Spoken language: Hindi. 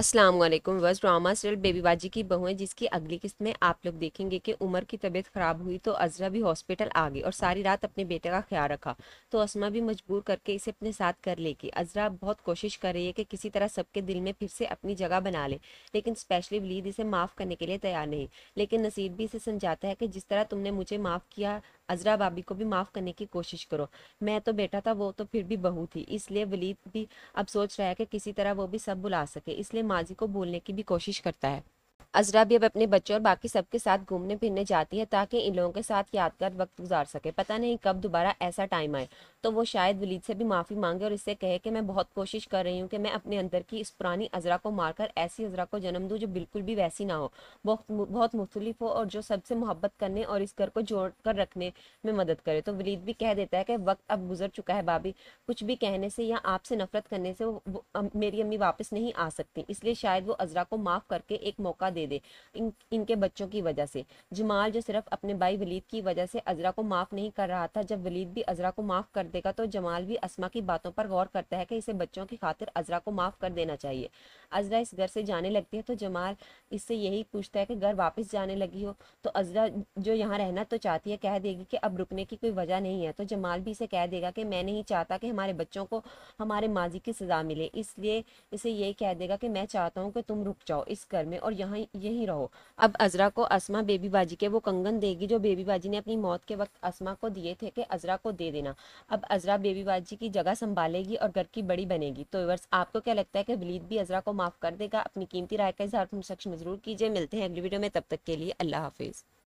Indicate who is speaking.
Speaker 1: अस्सलाम वालेकुम वर्स ड्रामा सीरियल बेबीबाजी की बहुएं जिसकी अगली किस्त में आप लोग देखेंगे कि उमर की तबीयत ख़राब हुई तो अजरा भी हॉस्पिटल आ गई और सारी रात अपने बेटे का ख्याल रखा तो असमा भी मजबूर करके इसे अपने साथ कर लेगी अजरा बहुत कोशिश कर रही है कि किसी तरह सबके दिल में फिर से अपनी जगह बना ले लेकिन स्पेशली वलीद इसे माफ़ करने के लिए तैयार नहीं लेकिन नसीब भी इसे समझाता है कि जिस तरह तुमने मुझे माफ़ किया अजरा बाबी को भी माफ़ करने की कोशिश करो मैं तो बेटा था वो तो फिर भी बहू थी इसलिए वलीद भी अब सोच रहा है कि किसी तरह वो भी सब बुला सके इसलिए माजी को भूलने की भी कोशिश करता है अजरा भी अब अपने बच्चों और बाकी सबके साथ घूमने फिरने जाती है ताकि इन लोगों के साथ यादगार वक्त गुजार सके पता नहीं कब दोबारा ऐसा टाइम आए तो वो शायद वलीद से भी माफ़ी मांगे और इससे कहे कि मैं बहुत कोशिश कर रही हूँ कि मैं अपने अंदर की इस पुरानी अजरा को मारकर ऐसी अजरा को जन्म दूँ जो बिल्कुल भी वैसी ना हो बहुत बहुत मुख्तलिफ हो और जो सबसे मोहब्बत करने और इस घर को जोड़ कर रखने में मदद करे तो वलीद भी कह देता है कि वक्त अब गुजर चुका है भाभी कुछ भी कहने से या आपसे नफरत करने से वो, वो, मेरी अम्मी वापस नहीं आ सकती इसलिए शायद वो अजरा को माफ़ करके एक मौका दे दे इन इनके बच्चों की वजह से जमाल जो सिर्फ अपने भाई वलीद की वजह से अजरा को माफ़ नहीं कर रहा था जब वलीद भी अजरा को माफ़ कर देगा तो जमाल भी असमा की बातों पर गौर करता है कि इसे बच्चों की खातिर अजरा को माफ़ कर देना चाहिए अजरा इस घर से जाने लगती है तो जमाल इससे यही पूछता है कि घर वापस जाने लगी हो तो अजरा जो यहाँ रहना तो चाहती है कह देगी कि अब रुकने की कोई वजह नहीं है तो जमाल भी इसे कह देगा कि मैं नहीं चाहता कि हमारे बच्चों को हमारे माजी की सज़ा मिले इसलिए इसे यही कह देगा कि मैं चाहता हूँ कि तुम रुक जाओ इस घर में और यहाँ यहीं रहो अब अजरा को असमा बेबी बाजी के वो कंगन देगी जो बेबी बाजी ने अपनी मौत के वक्त असमा को दिए थे कि अजरा को दे देना अब अजरा बेबीबाजी की जगह संभालेगी और घर की बड़ी बनेगी तो व्यवर्स आपको क्या लगता है कि वलीद भी अजरा को माफ़ कर देगा अपनी कीमती राय का इजहार सेक्शन में जरूर कीजिए मिलते हैं अगली वीडियो में तब तक के लिए अल्लाह हाफिज़